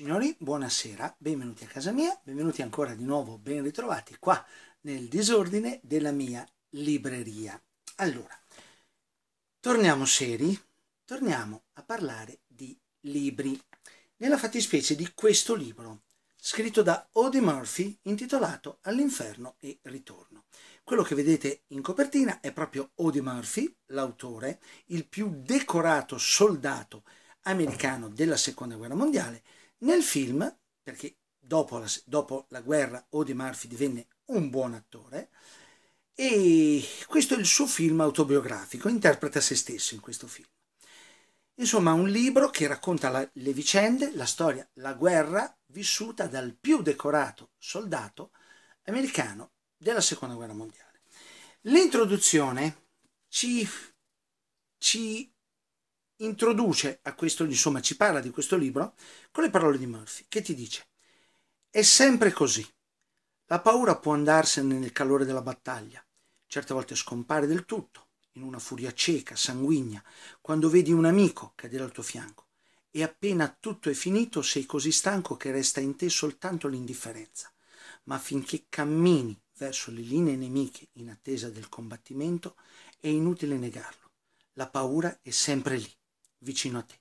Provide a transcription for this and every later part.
Signori, buonasera, benvenuti a casa mia, benvenuti ancora di nuovo, ben ritrovati qua nel disordine della mia libreria. Allora, torniamo seri, torniamo a parlare di libri, nella fattispecie di questo libro, scritto da Odi Murphy, intitolato All'inferno e ritorno. Quello che vedete in copertina è proprio Odi Murphy, l'autore, il più decorato soldato americano della Seconda Guerra Mondiale, nel film, perché dopo la, dopo la guerra Odie Murphy divenne un buon attore, e questo è il suo film autobiografico, interpreta se stesso in questo film. Insomma, un libro che racconta la, le vicende, la storia, la guerra vissuta dal più decorato soldato americano della seconda guerra mondiale. L'introduzione ci, ci introduce a questo, insomma ci parla di questo libro con le parole di Murphy che ti dice è sempre così. La paura può andarsene nel calore della battaglia, certe volte scompare del tutto, in una furia cieca, sanguigna, quando vedi un amico cadere al tuo fianco e appena tutto è finito sei così stanco che resta in te soltanto l'indifferenza. Ma finché cammini verso le linee nemiche in attesa del combattimento è inutile negarlo. La paura è sempre lì vicino a te.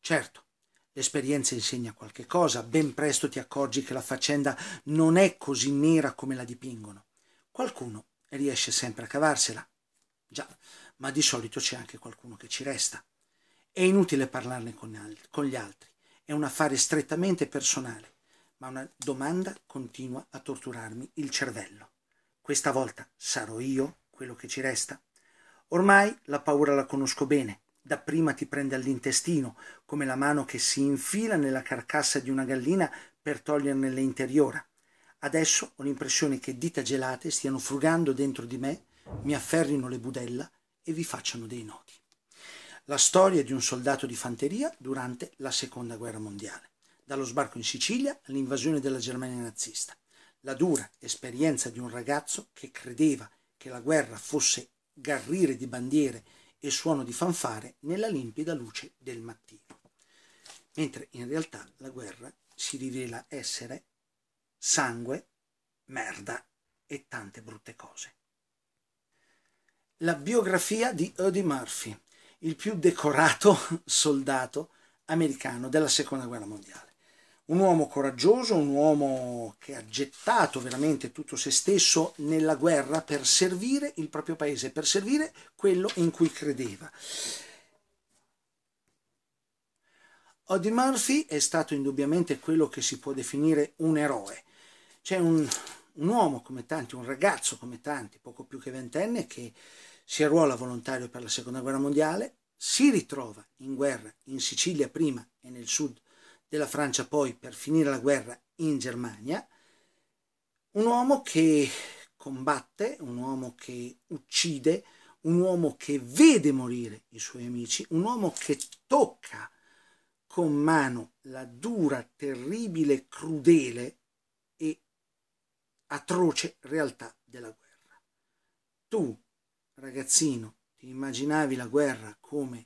Certo, l'esperienza insegna qualche cosa, ben presto ti accorgi che la faccenda non è così nera come la dipingono. Qualcuno riesce sempre a cavarsela. Già, ma di solito c'è anche qualcuno che ci resta. È inutile parlarne con, alt- con gli altri, è un affare strettamente personale, ma una domanda continua a torturarmi il cervello. Questa volta sarò io quello che ci resta? Ormai la paura la conosco bene, dapprima ti prende all'intestino, come la mano che si infila nella carcassa di una gallina per toglierne l'interiora. Adesso ho l'impressione che dita gelate stiano frugando dentro di me, mi afferrino le budella e vi facciano dei nodi. La storia di un soldato di fanteria durante la Seconda Guerra Mondiale, dallo sbarco in Sicilia all'invasione della Germania nazista. La dura esperienza di un ragazzo che credeva che la guerra fosse garrire di bandiere e suono di fanfare nella limpida luce del mattino, mentre in realtà la guerra si rivela essere sangue, merda e tante brutte cose. La biografia di Eddie Murphy, il più decorato soldato americano della seconda guerra mondiale un uomo coraggioso, un uomo che ha gettato veramente tutto se stesso nella guerra per servire il proprio paese, per servire quello in cui credeva. Odie Murphy è stato indubbiamente quello che si può definire un eroe, cioè un, un uomo come tanti, un ragazzo come tanti, poco più che ventenne, che si arruola volontario per la seconda guerra mondiale, si ritrova in guerra in Sicilia prima e nel sud della Francia poi per finire la guerra in Germania, un uomo che combatte, un uomo che uccide, un uomo che vede morire i suoi amici, un uomo che tocca con mano la dura, terribile, crudele e atroce realtà della guerra. Tu, ragazzino, ti immaginavi la guerra come,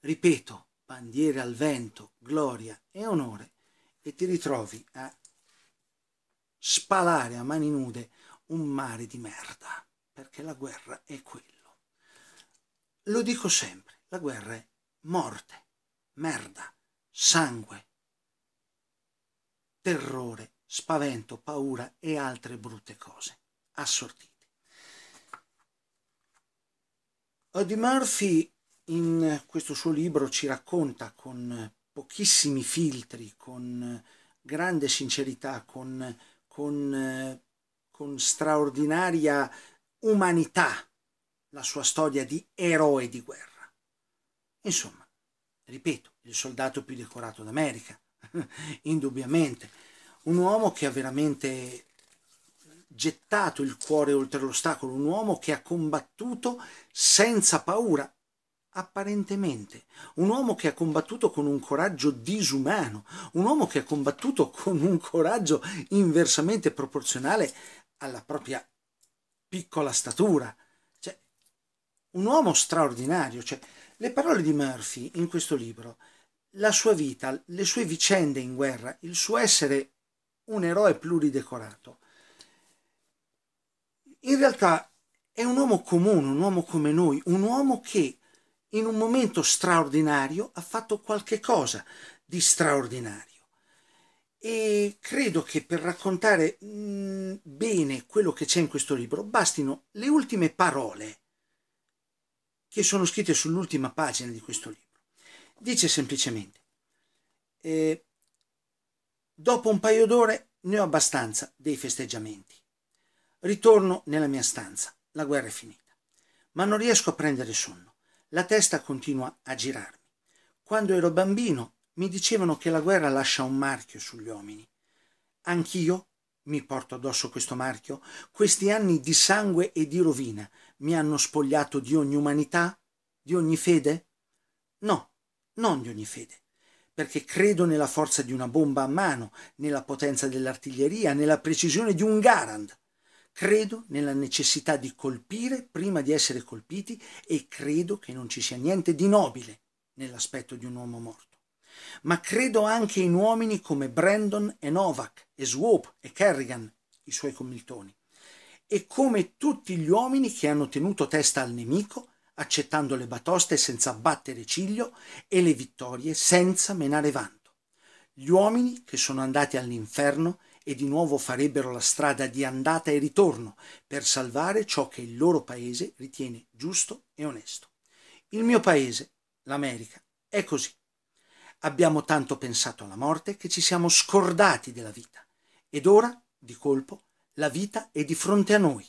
ripeto, bandiere al vento, gloria e onore e ti ritrovi a spalare a mani nude un mare di merda, perché la guerra è quello. Lo dico sempre, la guerra è morte, merda, sangue, terrore, spavento, paura e altre brutte cose assortite. Odie Murphy in questo suo libro ci racconta con pochissimi filtri, con grande sincerità, con, con, con straordinaria umanità la sua storia di eroe di guerra. Insomma, ripeto, il soldato più decorato d'America, indubbiamente, un uomo che ha veramente gettato il cuore oltre l'ostacolo, un uomo che ha combattuto senza paura, apparentemente, un uomo che ha combattuto con un coraggio disumano, un uomo che ha combattuto con un coraggio inversamente proporzionale alla propria piccola statura, cioè, un uomo straordinario. Cioè, le parole di Murphy in questo libro, la sua vita, le sue vicende in guerra, il suo essere un eroe pluridecorato, in realtà è un uomo comune, un uomo come noi, un uomo che in un momento straordinario ha fatto qualche cosa di straordinario. E credo che per raccontare mh, mm, bene quello che c'è in questo libro bastino le ultime parole che sono scritte sull'ultima pagina di questo libro. Dice semplicemente, eh, dopo un paio d'ore ne ho abbastanza dei festeggiamenti. Ritorno nella mia stanza, la guerra è finita, ma non riesco a prendere sonno. La testa continua a girarmi. Quando ero bambino mi dicevano che la guerra lascia un marchio sugli uomini. Anch'io mi porto addosso questo marchio. Questi anni di sangue e di rovina mi hanno spogliato di ogni umanità, di ogni fede? No, non di ogni fede, perché credo nella forza di una bomba a mano, nella potenza dell'artiglieria, nella precisione di un Garand. Credo nella necessità di colpire prima di essere colpiti e credo che non ci sia niente di nobile nell'aspetto di un uomo morto. Ma credo anche in uomini come Brandon e Novak e Swope e Kerrigan, i suoi commiltoni, e come tutti gli uomini che hanno tenuto testa al nemico accettando le batoste senza battere ciglio e le vittorie senza menare vanto. Gli uomini che sono andati all'inferno e di nuovo farebbero la strada di andata e ritorno per salvare ciò che il loro paese ritiene giusto e onesto. Il mio paese, l'America, è così. Abbiamo tanto pensato alla morte che ci siamo scordati della vita ed ora, di colpo, la vita è di fronte a noi.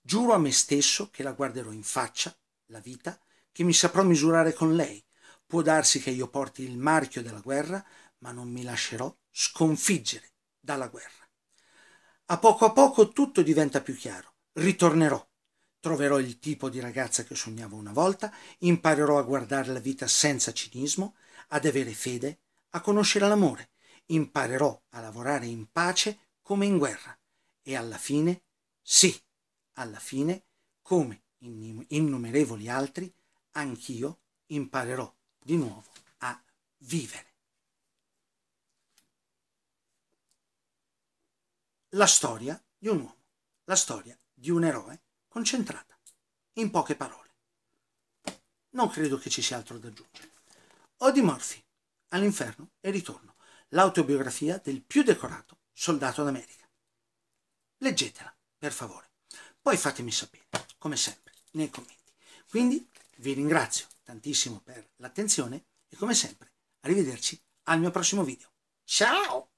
Giuro a me stesso che la guarderò in faccia, la vita, che mi saprò misurare con lei. Può darsi che io porti il marchio della guerra, ma non mi lascerò sconfiggere dalla guerra. A poco a poco tutto diventa più chiaro. Ritornerò. Troverò il tipo di ragazza che sognavo una volta, imparerò a guardare la vita senza cinismo, ad avere fede, a conoscere l'amore, imparerò a lavorare in pace come in guerra. E alla fine, sì, alla fine, come innumerevoli altri, anch'io imparerò di nuovo a vivere. la storia di un uomo, la storia di un eroe concentrata in poche parole. Non credo che ci sia altro da aggiungere. Odi Murphy, all'inferno e ritorno, l'autobiografia del più decorato soldato d'America. Leggetela, per favore. Poi fatemi sapere, come sempre, nei commenti. Quindi vi ringrazio tantissimo per l'attenzione e come sempre, arrivederci al mio prossimo video. Ciao!